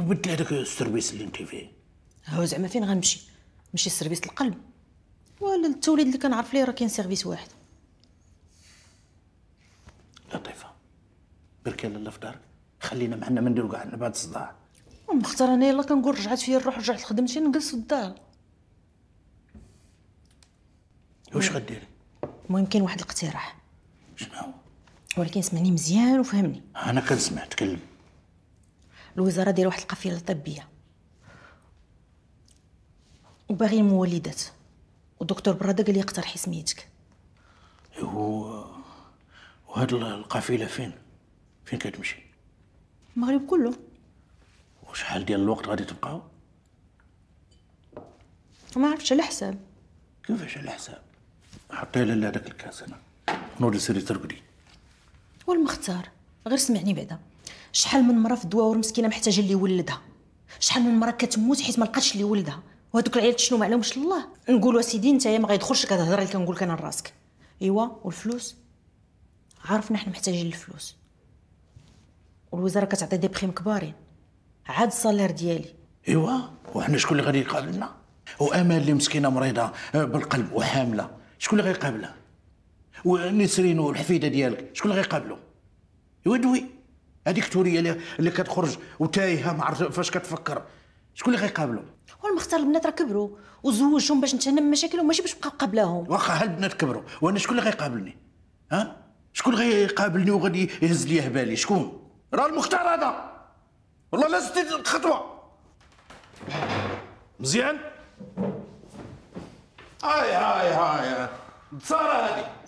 وبدل هذاك السيرفيس اللي انت فيه هو زعما فين غنمشي مشي لسيرفيس القلب ولا التوليد اللي كنعرف ليه راه كاين سيرفيس واحد لطيفه بركي لاله في دارك خلينا معنا ما نديرو كاع بعد الصداع مختار انا يلا كنقول رجعت فيا الروح رجعت لخدمتي نجلس في الدار واش غديري المهم كاين واحد الاقتراح شنو هو ولكن اسمعني مزيان وفهمني انا كنسمع تكلم الوزاره دايره واحد القافله طبيه وباغي مولدات والدكتور براده قال لي اقترح سميتك هو وهاد القافله فين فين كتمشي المغرب كله وشحال ديال الوقت غادي تبقاو ما عرفتش على حساب كيفاش على حساب حطي لاله هذاك الكاس انا نوض سيري ترقدي والمختار غير سمعني بعدا شحال من مره في الدواور مسكينه محتاجه اللي يولدها شحال من مره كتموت حيت ما لقاتش اللي يولدها وهذوك العيال شنو ما عليهمش الله نقولوا سيدي انت ما غيدخلش كتهضر اللي كنقول لك انا لراسك ايوا والفلوس عارف حنا محتاجين الفلوس والوزاره كتعطي دي بريم كبارين عاد الصالير ديالي ايوا وحنا شكون اللي غادي يقابلنا وامال اللي مسكينه مريضه آه، بالقلب وحامله شكون اللي غيقابلها ونسرين والحفيده ديالك شكون اللي غيقابلو يودوي هذيك توريه اللي كتخرج وتايهه ما عرفت فاش كتفكر شكون اللي غيقابلو والمختار البنات راه كبروا وزوجهم باش نتهنى من مشاكلهم ماشي باش نبقى قابلاهم واخا هالبنات كبروا وانا شكون اللي غيقابلني ها شكون اللي غيقابلني وغادي يهز لي بالي شكون راه المختار هذا والله لا زدت الخطوه مزيان هاي هاي هاي التصاره هذه